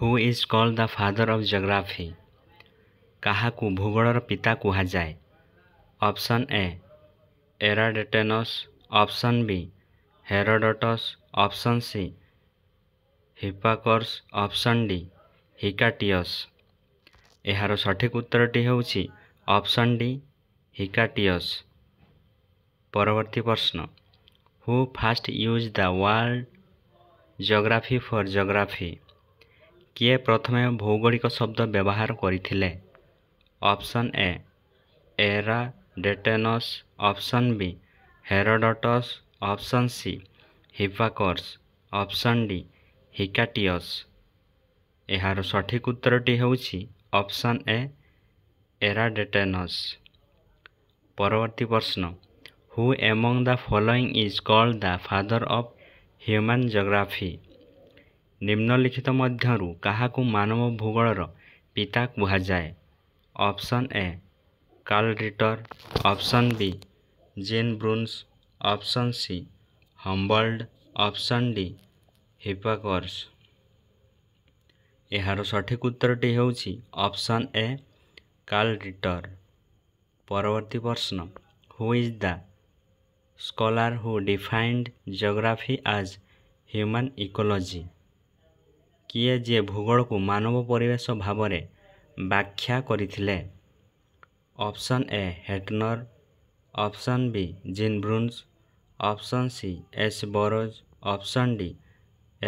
who is called the father of geography काहाको भूगोल र पिता कुसन Eratosthenes option B Herodotus option C Hipparchus option D हिकाटियस यहाँ सठिक उत्तर टी अप्सन डि हिकायस परवर्ती प्रश्न who first used the world geography for geography କିଏ ପ୍ରଥମେ ଭୌଗୋଳିକ ଶବ୍ଦ ବ୍ୟବହାର କରିଥିଲେ option A Eratosthenes option B Herodotus option C Hipparchus option D Hecataeus ଏହାର ସଠିକ ଉତ୍ତରଟି ହେଉଛି ଅପ୍ସନ୍ ଏ ଏରା ଡେଟେନସ୍ ପରବର୍ତ୍ତୀ ପ୍ରଶ୍ନ who among the following is called the father of human geography ନିମ୍ନଲିଖିତ ମଧ୍ୟରୁ କାହାକୁ ମାନବ ଭୂଗୋଳର ପିତା କୁହାଯାଏ option A Carl Ritter option B Jean Brunhes option C Humboldt option D Hipparchus ଏହାର ସଠିକ୍ ଉତ୍ତରଟି ହେଉଛି ଅପ୍ସନ୍ ଏ କାର୍ଲ ରିଟର ପରବର୍ତ୍ତୀ ପ୍ରଶ୍ନ who is the scholar who defined geography as human ecology କିଏ ଯେ ଭୂଗୋଳକୁ ମାନବ ପରିବେଶ ଭାବରେ ବ୍ୟାଖ୍ୟା କରିଥିଲେ option A Hettner option B Jean Brunhes option C S Barrows option D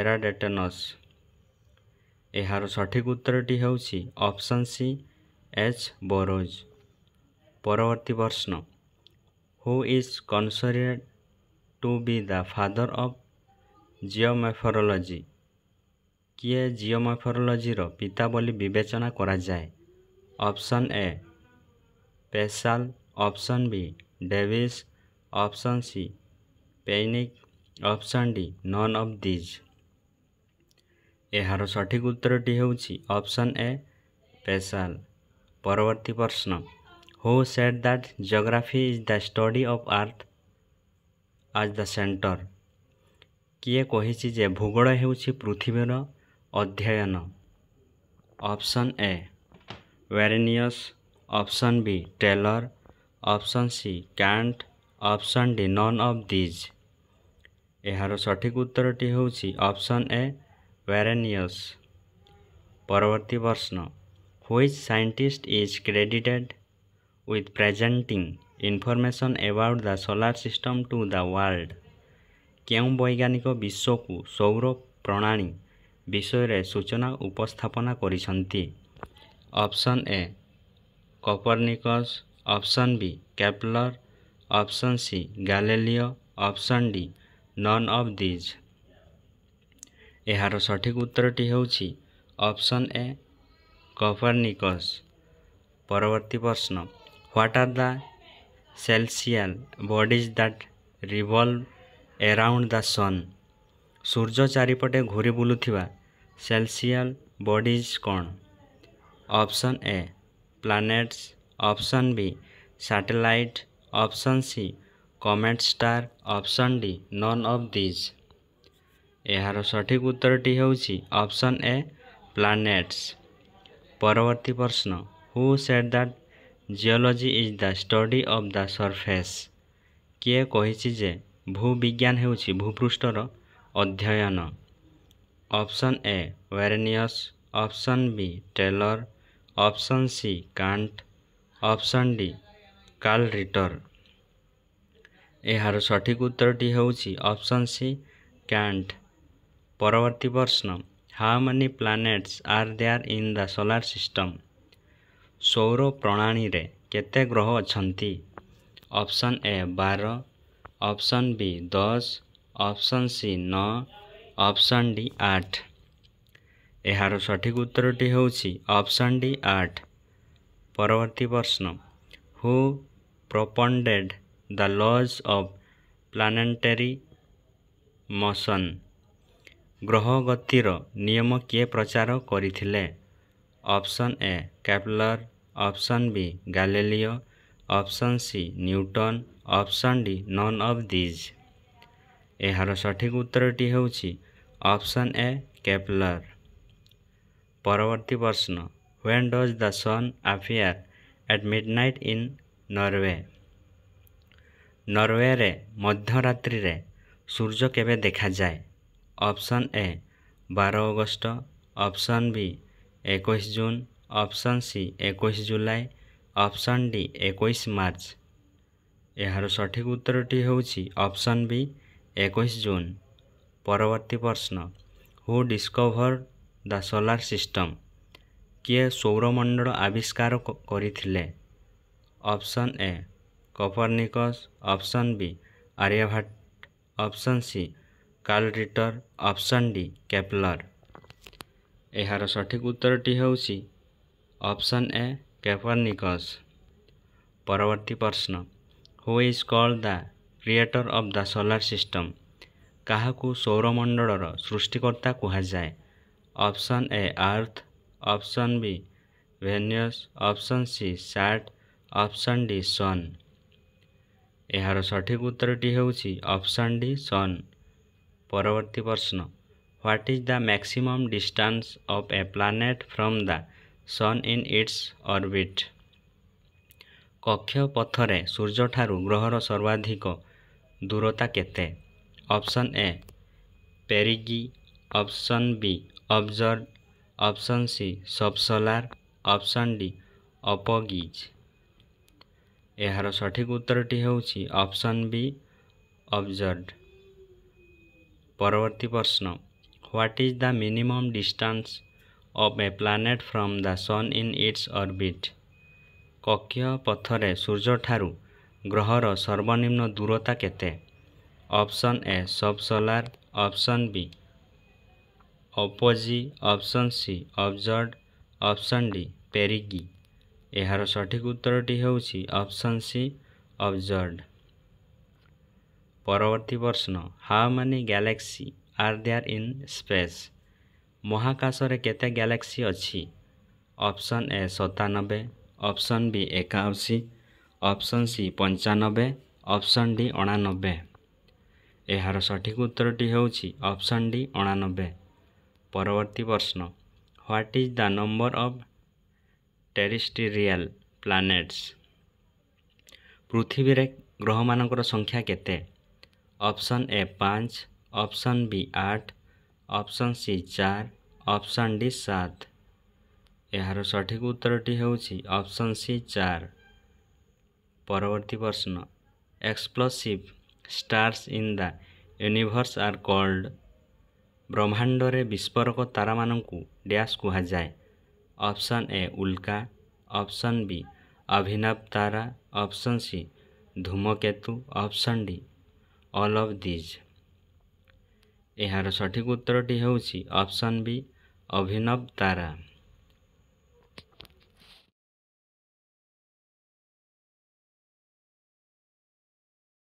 Eratosthenes ଏହାର ସଠିକ୍ ଉତ୍ତରଟି ହେଉଛି ଅପସନ୍ ସି ଏଚ୍ ବୋରୋଜ୍ ପରବର୍ତ୍ତୀ ପ୍ରଶ୍ନ who is considered to be the father of geomorphology କିଏ ଜିଓମର୍ଫୋଲୋଜିର ପିତା ବୋଲି ବିବେଚନା କରାଯାଏ option A Peschel option B Davis option C Penck option D none of these ଏହାର ସଠିକ୍ ଉତ୍ତରଟି ହେଉଛି ଅପସନ୍ ଏ ପେଶାଲ୍ ପରବର୍ତ୍ତୀ ପ୍ରଶ୍ନ who said that geography is the study of earth as the centre କିଏ କହିଛି ଯେ ଭୂଗୋଳ ହେଉଛି ପୃଥିବୀର अध्ययन option A Varenius option B Taylor option C can't option D none of these य सठिक उत्तर टी अप्सन ए वेनियस पर्वर्ती प्रश्न which scientist is credited with presenting information about the solar system to the world केज्ञानिक विश्वको सौर प्रणाली ବିଷୟରେ ସୂଚନା ଉପସ୍ଥାପନା କରିଛନ୍ତି option A Copernicus option B Kepler option C Galileo option D none of these ଏହାର ସଠିକ୍ ଉତ୍ତରଟି ହେଉଛି ଅପସନ୍ ଏ କପରନିକସ୍ ପରବର୍ତ୍ତୀ ପ୍ରଶ୍ନ what are the celestial bodies that revolve around the sun ସୂର୍ଯ୍ୟ ଚାରିପଟେ ଘୁରି ବୁଲୁଥିବା ସେଲସିଆଲ ବଡ଼ିଜ୍ କ'ଣ option A planets option B satellite option C comet star option D none of these ଏହାର ସଠିକ୍ ଉତ୍ତରଟି ହେଉଛି ଅପସନ୍ ଏ ପ୍ଲାନେଟ୍ସ ପରବର୍ତ୍ତୀ ପ୍ରଶ୍ନ who said that geology is the study of the surface କିଏ କହିଛି ଯେ ଭୂବିଜ୍ଞାନ ହେଉଛି ଭୂପୃଷ୍ଠର ଅଧ୍ୟୟନ option A Varenius option B Taylor option C Kant option D Carl Ritter এহারো সঠিক উত্তরটি हौची অপশন সি কান্ট পরবর্তী प्रश्न how many planets are there in the solar system सौर प्रणाली रे केते ग्रह अछंती option A 12 option B 10 option C 9 option D ଆଠ ଏହାର ସଠିକ୍ ଉତ୍ତରଟି ହେଉଛି ଅପସନ୍ ଡି ଆଠ ପରବର୍ତ୍ତୀ ପ୍ରଶ୍ନ who propounded the laws of planetary motion ଗ୍ରହ ଗତିର ନିୟମ କିଏ ପ୍ରଚାର କରିଥିଲେ option A Kepler option B Galileo option C Newton option D none of these ଏହାର ସଠିକ୍ ଉତ୍ତରଟି ହେଉଛି অপশন এ কেপলর পরবর্তী প্রশ্ন when does the sun appear at midnight in Norway Norway মধ্যরাত্রিরে সূর্য কেবে দেখা যায় অপশন এ বারো অগস্ট অপশন বি একুশ জুন অপশন সি একুশ জুলাই অপশন ডি একুশ মার্চ এর সঠিক উত্তরটি হচ্ছে অপশন বি একুশ জুন पर्वर्ती प्रश्न हुसकभर द सोलर सिस्टम कि सौरमण्डल आविष्कार थिले, option A Copernicus option B, Aryabhata option C Carl Ritter option D, क्यापलर यहाँ सठिक उत्तर टी अप्सन ए क्यापर्निकसी प्रश्न who creator of the solar system କାହାକୁ ସୌରମଣ୍ଡଳର ସୃଷ୍ଟିକର୍ତ୍ତା କୁହାଯାଏ option A earth option B Venus option C ସାର୍ଟ ଅପସନ୍ ଡି ସନ୍ ଏହାର ସଠିକ୍ ଉତ୍ତରଟି ହେଉଛି ଅପସନ୍ ଡି ସନ୍ ପରବର୍ତ୍ତୀ ପ୍ରଶ୍ନ what is the maximum distance of a planet from the sun in its orbit କକ୍ଷ ପଥରେ ସୂର୍ଯ୍ୟଠାରୁ ଗ୍ରହର ସର୍ବାଧିକ ଦୂରତା କେତେ option A perigee option B observe option C subsolar option D apogee यार सठिक उत्तर टी बी ऑब्जर्व वि प्रश्न what is the minimum distance of a planet from the sun in its orbit कक्ष पथरे सूर्य ठुलो ग्रहर सर्वनिम्न दूरता केते option A subsolar option B apogee option C observe option D perigee এহার সঠিক উত্তরটি হউসি অপশন সি অবজার्ड পরবর্তী প্রশ্ন how many galaxy are there in space মহাকাশে কতে গ্যালাক্সি আছে option A 97 option B 81 option C 95 option D 99 ଏହାର ସଠିକ୍ ଉତ୍ତରଟି ହେଉଛି ଅପସନ୍ ଡି ଅଣାନବେ ପରବର୍ତ୍ତୀ ପ୍ରଶ୍ନ what is the number of terrestrial planets ପୃଥିବୀରେ ଗ୍ରହମାନଙ୍କର ସଂଖ୍ୟା କେତେ ଅପସନ୍ ଏ ପାଞ୍ଚ ଅପସନ୍ ବି ଆଠ ଅପସନ୍ ସି ଚାରି ଅପସନ୍ ଡି ସାତ ଏହାର ସଠିକ୍ ଉତ୍ତରଟି ହେଉଛି ଅପସନ୍ ସି ଚାରି ପରବର୍ତ୍ତୀ ପ୍ରଶ୍ନ explosive stars in the universe are called ବ୍ରହ୍ମାଣ୍ଡରେ ବିସ୍ଫୋରକ ତାରାମାନଙ୍କୁ ଡ୍ୟାସ୍ କୁହାଯାଏ ଅପସନ୍ ଏ ଉଲ୍କା ଅପସନ୍ ବି ଅଭିନବ ତାରା ଅପସନ୍ ସି ଧୂମକେତୁ option D all of these ଏହାର ସଠିକ୍ ଉତ୍ତରଟି ହେଉଛି ଅପସନ୍ ବି ଅଭିନବ ତାରା